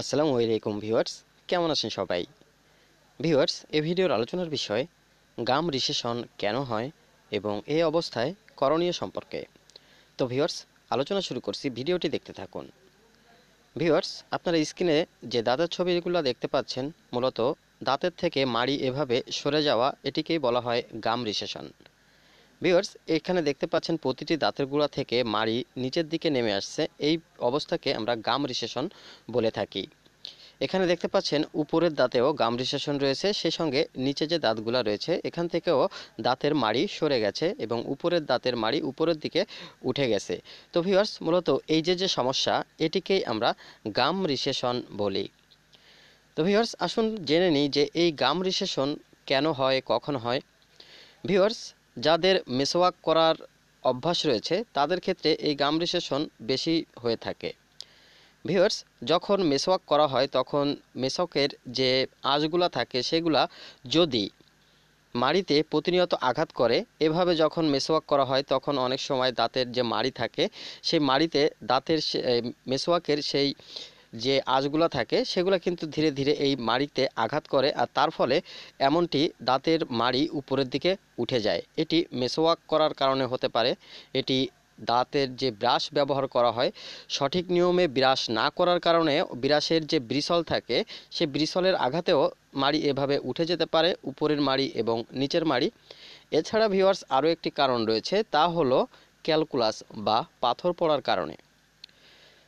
আসসালামু আলাইকুম ভিউয়ার্স কেমন আছেন সবাই ভিউয়ার্স এ ভিডিওর আলোচনার বিষয় গাম রিসেশন কেন হয় এবং এ অবস্থায় করণীয় সম্পর্কে তো ভিউয়ার্স আলোচনা শুরু করছি ভিডিওটি দেখতে থাকুন ভিউয়ার্স আপনারা স্ক্রিনে যে দাঁতের ছবিগুলো দেখতে পাচ্ছেন মূলত দাঁতের থেকে মাড়ি এভাবে সরে যাওয়া এটিকেই বলা হয় গাম রিসেশন ভিউয়ার্স এখানে দেখতে পাচ্ছেন প্রতিটি দাঁতের গুঁড়া থেকে মাড়ি নিচের দিকে নেমে আসছে এই অবস্থাকে আমরা গাম রিসেশন বলে থাকি এখানে দেখতে পাচ্ছেন উপরের দাঁতেও গাম রিসেশন রয়েছে সেই সঙ্গে নিচে যে দাঁতগুলো রয়েছে এখান থেকেও দাঁতের মাড়ি সরে গেছে এবং উপরের দাঁতের মাড়ি উপরের দিকে উঠে গেছে তো ভিউয়ার্স মূলত এই যে যে সমস্যা এটিকেই আমরা গাম রিসেশন বলি তো ভিউয়ার্স আসুন জেনে নিই যে এই গাম রিসেশন কেন হয় কখন হয় ভিউয়ার্স যাদের মেসওয়াক করার অভ্যাস রয়েছে তাদের ক্ষেত্রে এই গাম রিসেশন বেশি হয়ে থাকে ভিউয়ার্স যখন মেসওয়াক করা হয় তখন মেসকের যে আঁচগুলা থাকে সেগুলা যদি মাড়িতে প্রতিনিয়ত আঘাত করে এভাবে যখন মেসওয়াক করা হয় তখন অনেক সময় দাঁতের যে মাড়ি থাকে সেই মাড়িতে দাঁতের মেসওয়াকের সেই যে আঁচগুলো থাকে সেগুলো কিন্তু ধীরে ধীরে এই মাড়িতে আঘাত করে আর তার ফলে এমনটি দাঁতের মাড়ি উপরের দিকে উঠে যায় এটি মেসোয়াক করার কারণে হতে পারে এটি দাঁতের যে ব্রাশ ব্যবহার করা হয় সঠিক নিয়মে ব্রাশ না করার কারণে ব্রাশের যে ব্রিসল থাকে সে ব্রিসলের আঘাতেও মাড়ি এভাবে উঠে যেতে পারে উপরের মাড়ি এবং নিচের মাড়ি এছাড়া ভিওয়ার্স আরও একটি কারণ রয়েছে তা হলো ক্যালকুলাস বা পাথর পড়ার কারণে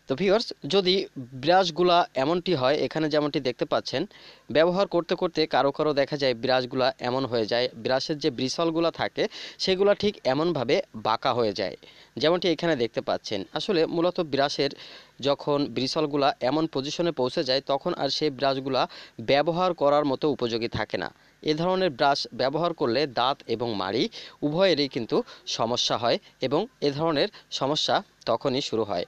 তো ভিওর্স যদি ব্রাশগুলা এমনটি হয় এখানে যেমনটি দেখতে পাচ্ছেন ব্যবহার করতে করতে কারো কারো দেখা যায় ব্রাশগুলা এমন হয়ে যায় ব্রাশের যে ব্রিসলগুলা থাকে সেগুলা ঠিক এমনভাবে বাঁকা হয়ে যায় যেমনটি এখানে দেখতে পাচ্ছেন আসলে মূলত ব্রাশের যখন ব্রিসলগুলা এমন পজিশনে পৌঁছে যায় তখন আর সেই ব্রাশগুলা ব্যবহার করার মতো উপযোগী থাকে না এ ধরনের ব্রাশ ব্যবহার করলে দাঁত এবং মাড়ি উভয়েরই কিন্তু সমস্যা হয় এবং এ ধরনের সমস্যা তখনই শুরু হয়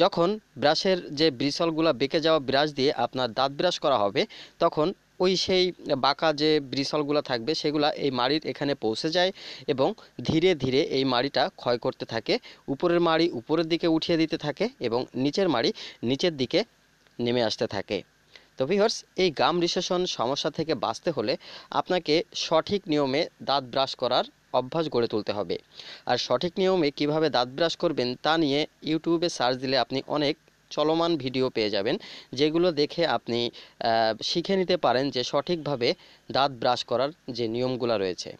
যখন ব্রাশের যে ব্রিসলগুলো বেঁকে যাওয়া ব্রাশ দিয়ে আপনার দাঁত ব্রাশ করা হবে তখন ওই সেই বাঁকা যে ব্রিসলগুলো থাকবে সেগুলো এই মাড়ির এখানে পৌঁছে যায় এবং ধীরে ধীরে এই মাড়িটা ক্ষয় করতে থাকে উপরের মাড়ি উপরের দিকে উঠিয়ে দিতে থাকে এবং নিচের মাড়ি নিচের দিকে নেমে আসতে থাকে তো ভিহর্স এই গাম রিসেশন সমস্যা থেকে বাঁচতে হলে আপনাকে সঠিক নিয়মে দাঁত ব্রাশ করার অভ্যাস গড়ে তুলতে হবে আর সঠিক নিয়মে কিভাবে দাঁত ব্রাশ করবেন তা নিয়ে ইউটিউবে সার্চ দিলে আপনি অনেক চলমান ভিডিও পেয়ে যাবেন যেগুলো দেখে আপনি শিখে নিতে পারেন যে সঠিকভাবে দাঁত ব্রাশ করার যে নিয়মগুলো রয়েছে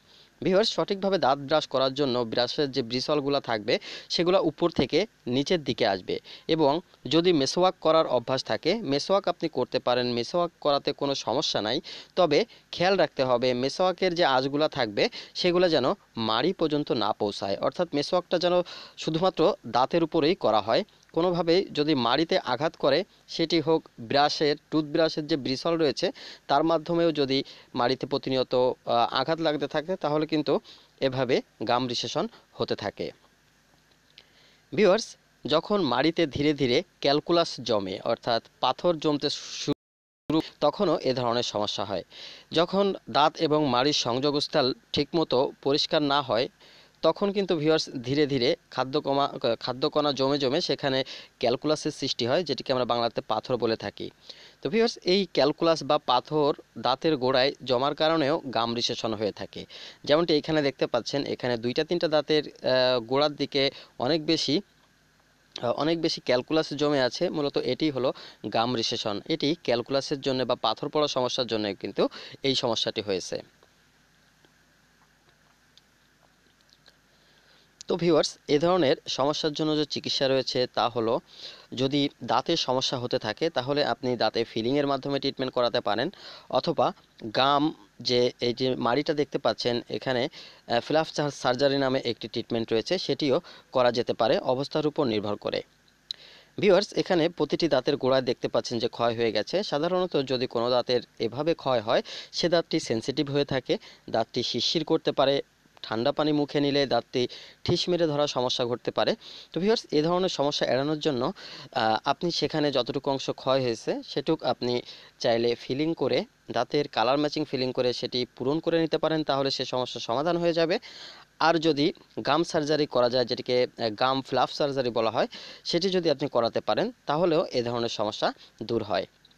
ভিউয়ার্স সঠিকভাবে দাঁত ব্রাশ করার জন্য ব্রাশের যে ব্রিসলগুলো থাকবে সেগুলো উপর থেকে নিচের দিকে আসবে এবং যদি মেসোয়াক করার অভ্যাস থাকে মেসোয়াক আপনি করতে পারেন মেসোয়াক করাতে কোনো সমস্যা নাই তবে খেয়াল রাখতে হবে মেসোয়াকের যে আঁচগুলো থাকবে সেগুলো যেন মাড়ি পর্যন্ত না পৌঁছায় অর্থাৎ মেসোয়াকটা যেন শুধুমাত্র দাঁতের উপরেই করা হয় কোনোভাবেই যদি মাড়িতে আঘাত করে সেটি হোক ব্রাশের টুথব্রাশের যে ব্রিসল রয়েছে তার মাধ্যমেও যদি মাড়িতে প্রতিনিয়ত আঘাত লাগতে থাকে তাহলে কিন্তু এভাবে গাম রিসেশন হতে থাকে ভিওয়ার্স যখন মাড়িতে ধীরে ধীরে ক্যালকুলাস জমে অর্থাৎ পাথর জমতে শুরু তখনও এ ধরনের সমস্যা হয় যখন দাঁত এবং মাড়ির সংযোগস্থল ঠিকমতো পরিষ্কার না হয় তখন কিন্তু ভিউয়ার্স ধীরে ধীরে খাদ্য কমা খাদ্যকণা জমে জমে সেখানে ক্যালকুলাসের সৃষ্টি হয় যেটিকে আমরা বাংলাতে পাথর বলে থাকি তো ভিউয়ার্স এই ক্যালকুলাস বা পাথর দাঁতের গোড়ায় জমার কারণেও গাম রিসেশন হয়ে থাকে যেমনটি এখানে দেখতে পাচ্ছেন এখানে দুইটা তিনটা দাঁতের গোড়ার দিকে অনেক বেশি অনেক বেশি ক্যালকুলাস জমে আছে মূলত এটি হলো গাম রিসেশন এটি ক্যালকুলাসের জন্য বা পাথর পড়া সমস্যার জন্য কিন্তু এই সমস্যাটি হয়েছে তো ভিউয়ার্স এ ধরনের সমস্যার জন্য যে চিকিৎসা রয়েছে তা হলো যদি দাঁতের সমস্যা হতে থাকে তাহলে আপনি দাঁতে ফিলিংয়ের মাধ্যমে ট্রিটমেন্ট করাতে পারেন অথবা গাম যে এই যে মাড়িটা দেখতে পাচ্ছেন এখানে ফ্লাফ সার্জারি নামে একটি ট্রিটমেন্ট রয়েছে সেটিও করা যেতে পারে অবস্থার উপর নির্ভর করে ভিউয়ার্স এখানে প্রতিটি দাঁতের গোড়ায় দেখতে পাচ্ছেন যে ক্ষয় হয়ে গেছে সাধারণত যদি কোনো দাঁতের এভাবে ক্ষয় হয় সে দাঁতটি সেন্সিটিভ হয়ে থাকে দাঁতটি শিরশির করতে পারে ঠান্ডা পানি মুখে নিলে দাঁতে ঠিস মেরে ধরা সমস্যা ঘটতে পারে তো ভিউয়ার্স এ ধরনের সমস্যা এড়ানোর জন্য আপনি সেখানে যতটুকু অংশ ক্ষয় হয়েছে সেটুক আপনি চাইলে ফিলিং করে দাঁতের কালার ম্যাচিং ফিলিং করে সেটি পূরণ করে নিতে পারেন তাহলে সে সমস্যার সমাধান হয়ে যাবে আর যদি গাম সার্জারি করা যায় যেটিকে গাম ফ্লাফ সার্জারি বলা হয় সেটি যদি আপনি করাতে পারেন তাহলেও এ ধরনের সমস্যা দূর হয়